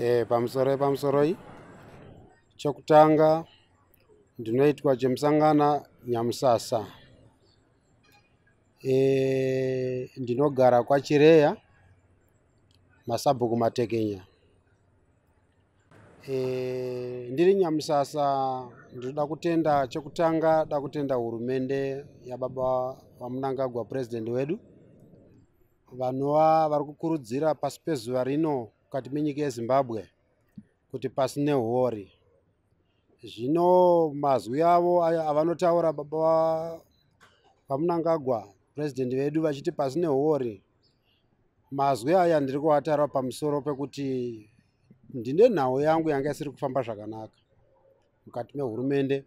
Eh, pamusoro yepamusoro i chokutanga ndinoitwa chemusangana nyamusasa e, ndinogara kwachireya masabhuku matekenya e, ndiri nyamusasa ndinoda kutenda chokutanga da kutenda hurumende yababa vamunangagwa purezidendi wedu vanova vari kukurudzira pasi pezuva rino mukati menyika yezimbabwe kuti pasine hori zvino mazwi avo avanotaura baba vamunangagwa purezidendi vedu vachiti pasine hori mazwi aya ndiri kuatara pamusoro pekuti ndine nhau yangu yanga isiri kufamba zvakanaka mukati mehurumende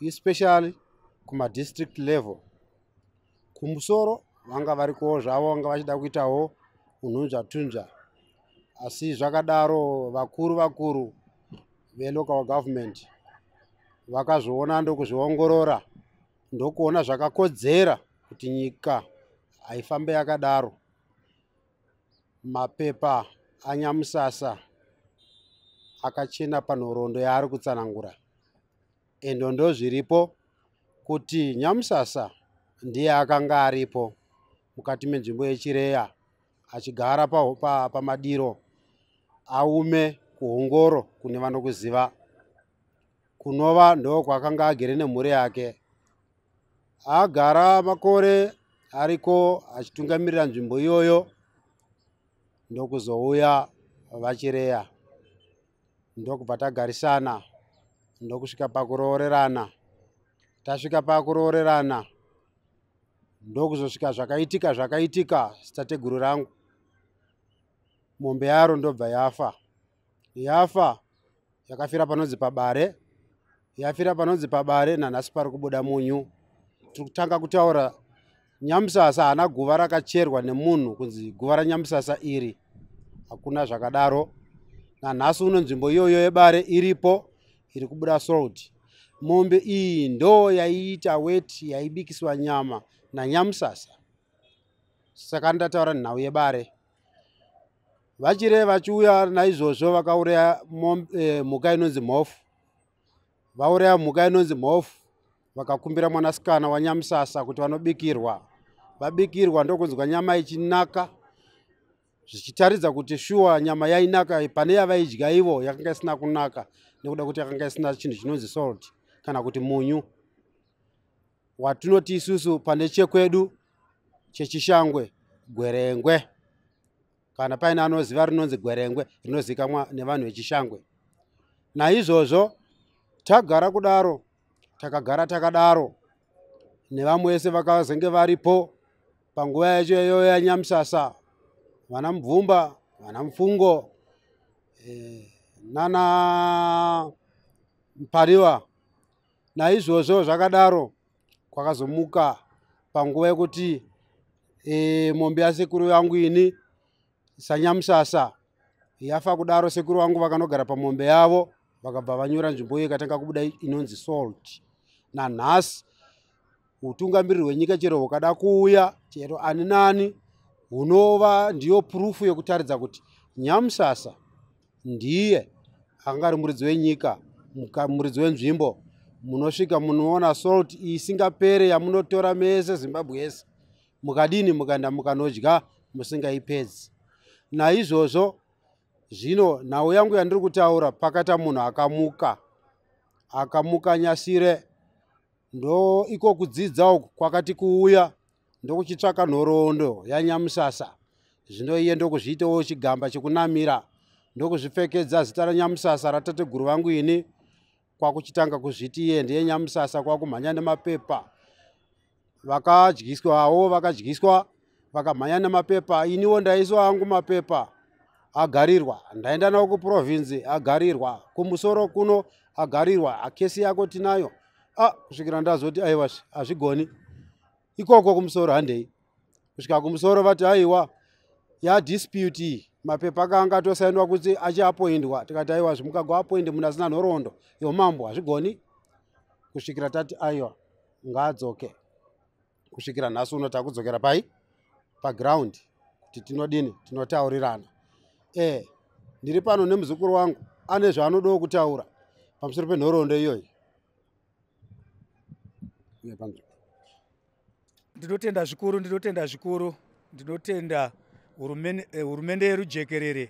especially kumadistrict level kumusoro vanga varikowo zvavo vanga vachida kuitawo unhunzvatunzva asi zvakadaro vakuru vakuru velocal government vakazviona ndokuzviongorora ndokuona zvakakodzera kuti nyika haifambe yakadaro mapepa anyamusasa akachena panhoroondo yaari kutsanangura endo ndo zviripo kuti nyamusasa ndiye akanga aripo mukati menzvimbo yechireya achigara pamadiro pa, pa aume kuhongoro kune vanokuziva kunova ndoo kwakanga agere nemhuri yake agara makore ariko achitungamirira nzvimbo iyoyo ndokuzouya vachireya ndokubva tagarisana ndokusvika pakuroorerana tasvika pakuroorerana ndokuzosvika zvakaitika zvakaitika sitateguru rangu mombe yaro ndobva yafa yafa yakafira panonzi pabare yafira panonzi pabare nanhasi pari kubuda munyu tiri kutanga kutaura nyamusasa hana guva rakacherwa nemunhu kunzi guva ranyamusasa iri hakuna zvakadaro nanhasi uno nzvimbo iyoyo yebare iripo iri kubuda sold mombe iyi ndo yaiita weti yaibikiswa nyama nanyamusasa saka ndataura nhau yebare vachire vachiuya naizvozvo vakauraya eh, mhuka e, inonzi mhofu vauraya mhuka inonzi mhofu vakakumbira mwanasikana wanyamusasa kuti vanobikirwa vabikirwa ndokunzwa nyama ichinaka zvichitaridza kuti shuwa nyama yainaka pane yavaidya ivo yakanga isina kunaka nekuda kuti yakanga isina chinhu chinonzi salt kana kuti munyu watinoti isusu pane chekwedu chechishangwe gwerengwe kana paine anoziva rinonzi gwerengwe rinozivikanwa nevanhu vechishangwe naizvozvo tagara kudaro takagara takadaro nevamwe vese vakazenge varipo panguva yacho iyoyo yanyamusasa vana mubvumba vana mupfungo e, nana mupariwa naizvozvo zvakadaro kwakazomuka panguva yekuti e, mombe yasekuru yangu ini sanyamusasa yafa kudaro sekuru vangu vakanogara pamombe yavo vakabva vanyora nzvimbo iyo ikatanga kubuda inonzi salt nanhasi utungamiriri hwenyika chero hukada kuuya chero ani nani hunova ndiyo purufu yekutaridza kuti nyamusasa ndiye akangari muridzi wenyika muridzi wenzvimbo munosvika munoona salt isingapere yamunotora mese zimbabwe yese mukadini mukaenda mukanodya musingaipedzi naizvozvo zvino nhau yangu yandiri kutaura pakata munhu akamuka akamuka nyasire ndo iko kudzidza uku kwakati kuuya ndokuchitsvaka nhoroondo yanyamusasa zvino iye ndokuzviitawo chigamba chekunamira ndokuzvipfekedza zita ranyamusasa ratateguru vangu ini kwakuchitanga kuzviti iye ndiye nyamusasa kwakumhanya nemapepa vakadyiswawo vakadyiswa vakamhanya nemapepa iniwo ndaiswa angu mapepa agarirwa ndaenda nawo kuprovhinzi agarirwa kumusoro kuno agarirwa akesi yako tinayo a ah, kusvikira ndazoti aiwa hazvigoni ikoko kumusoro handei kusvika kumusoro vati aiwa yadispute mapepa akanga atosainwa kuti achiapoindwa tikati aiwa zvimukago apoindi munhu asina nhoroondo yomambo hazvigoni kusvikira tati aiwa ngaadzoke kusvikira nhasi uno takudzokera pai pagiraundi kuti tinodini tinotaurirana e ndiri pano nemuzukuru wangu ane zvaanodawo kutaura pamusoro penhoroondo iyoyi ndinotenda zvikuru ndinotenda zvikuru ndinotenda hurumende yerujekerere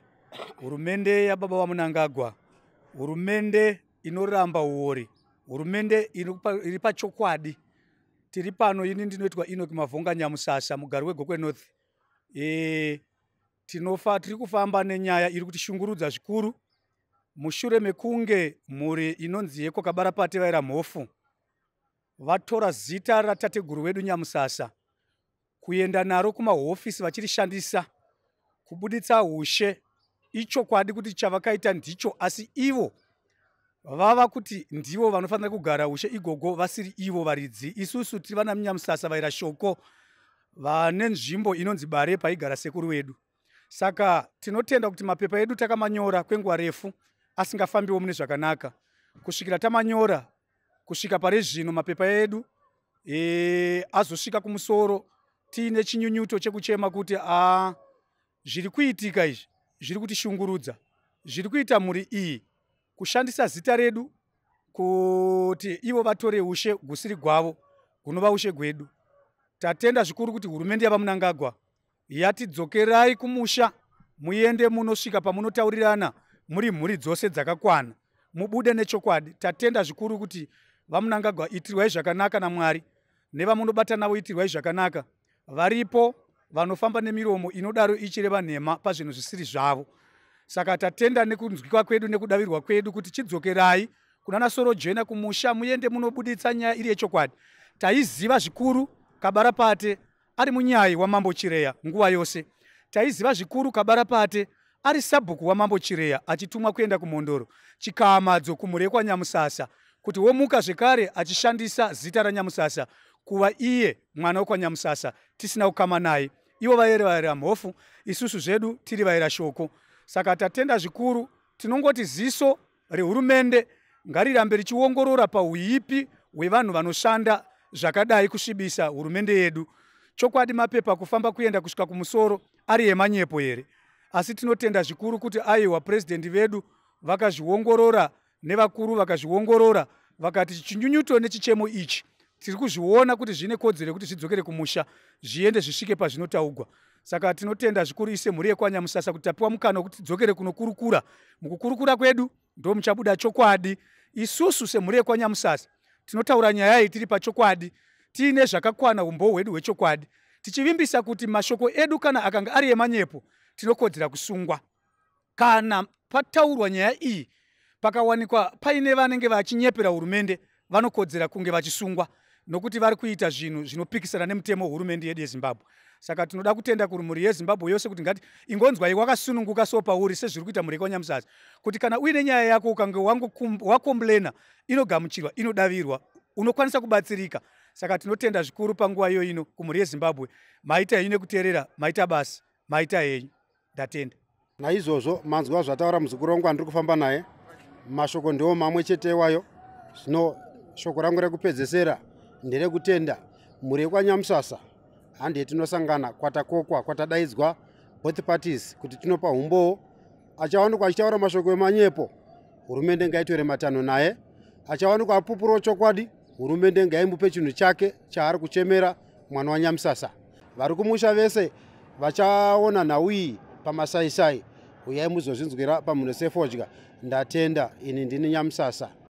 hurumende yababa vamunangagwa hurumende inoramba uori hurumende iri pachokwadi pa tiri pano ini ndinoitwa enoki mavhonga nyamusasa mugari wegokwe north e, tinofa tiri kufamba nenyaya iri kutishungurudza zvikuru mushure mekunge mhuri inonzi yekwakabara pate vaira mhofu vatora zita ratateguru wedu nyamusasa kuenda naro kumahofisi vachirishandisa kubuditsa ushe ichokwadi kuti chavakaita ndicho asi ivo vava kuti ndivo vanofanira kugara ushe igogo vasiri ivo varidzi isusu tiri vana munyamusasa vaira shoko vane nzvimbo inonzi bare paigara sekuru wedu saka tinotenda kuti mapepa edu takamanyora kwenguva refu asingafambiwo mune zvakanaka kusvikira tamanyora kusvika pare zvino mapepa edu e, azosvika kumusoro tiine chinyunyuto chekuchema kuti a zviri kuitika izvi zviri kutishungurudza zviri kuita mhuri iyi e kushandisa zita redu kuti ivo vatore ushe gusiri gwavo gunova ushe gwedu tatenda zvikuru kuti hurumende yava munangagwa yatidzokerai kumusha muende munosvika pamunotaurirana muri mhuri dzose dzakakwana mubude nechokwadi tatenda zvikuru kuti vamunangagwa itirwai zvakanaka namwari nevamunobata navo itirwai zvakanaka varipo vanofamba nemiromo inodaro ichireva nhema pazvinhu zvisiri zvavo saka tatenda nekunzwikwa kwedu nekudavirwa kwedu kuti chidzokerai kuna nasorojena kumusha muende munobuditsa nyaya iri yechokwadi taiziva zvikuru kabarapate ari munyai wamambo chireya nguva yose taiziva zvikuru kabarapate ari sabhuku wamambo chireya achitumwa kuenda kumhondoro chikamadzo kumurekwa nyamusasa kuti womuka zvekare achishandisa zita ranyamusasa kuva iye mwana wekwanyamusasa tisina kukama naye ivo vaere vaera mhofu isusu zvedu tiri vaera shoko saka tatenda zvikuru tinongoti ziso rehurumende ngarirambe richiongorora pauipi hwevanhu vanoshanda zvakadai kusvibisa hurumende yedu chokwadi mapepa kufamba kuenda kusvika kumusoro ari emanyepo here asi tinotenda zvikuru kuti aiwa purezidendi vedu vakazviongorora nevakuru vakazviongorora vakati chinyunyuto nechichemo ichi tiri kuzviona kuti zvine kodzero yekuti zvidzokere kumusha zviende zvisvike pazvinotaugwa saka tinotenda zvikuru ise mhuri yekwanyamusasa kuti tapiwa mukana wekuti tidzokere kunokurukura mukukurukura kwedu ndo muchabuda chokwadi isusu semhuri yekwanyamusasa tinotaura nyaya iyi tiri pachokwadi tiine zvakakwana umbo hwedu hwechokwadi tichivimbisa kuti mashoko edu kana akanga ari emanyepo tinokodzera kusungwa kana pataurwa nyaya iyi pakawanikwa paine vanenge vachinyepera hurumende vanokodzera kunge vachisungwa nokuti vari kuita zvinhu zvinopikisana nemutemo wehurumende yedu yezimbabwe saka tinoda kutenda kurumuri yezimbabwe yose kuti ngati ingonzwai wakasununguka so pauri sezviri kuita mhuri kwanyamusasa kuti kana uine nyaya yako ukange wakomplena inogamuchirwa inodavirwa unokwanisa kubatsirika saka tinotenda zvikuru panguva iyo ino kumhuri yezimbabwe maita henyu nekuteerera maita basi maita henyu ndatenda naizvozvo manzwa zvataura muzukuru wangu andiri kufamba naye mashoko ndiwo mamwe chete wayo zvino shoko rangu rekupedzesera nderekutenda mhuri yekwanyamusasa hande yetinosangana kwatakokwa kwatadaidzwa both parties kuti tinopa humbowo achawanikwa achitaura mashoko emanyepo hurumende ngaitore matanho naye achawanikwa apupurawo chokwadi hurumende ngaimupe chinhu chake chaari kuchemera mwana wanyamusasa vari kumusha vese vachaona nhauiyi pamasaisai uyai muzozvinzwira pamunhu sefodya ndatenda ini ndini nyamusasa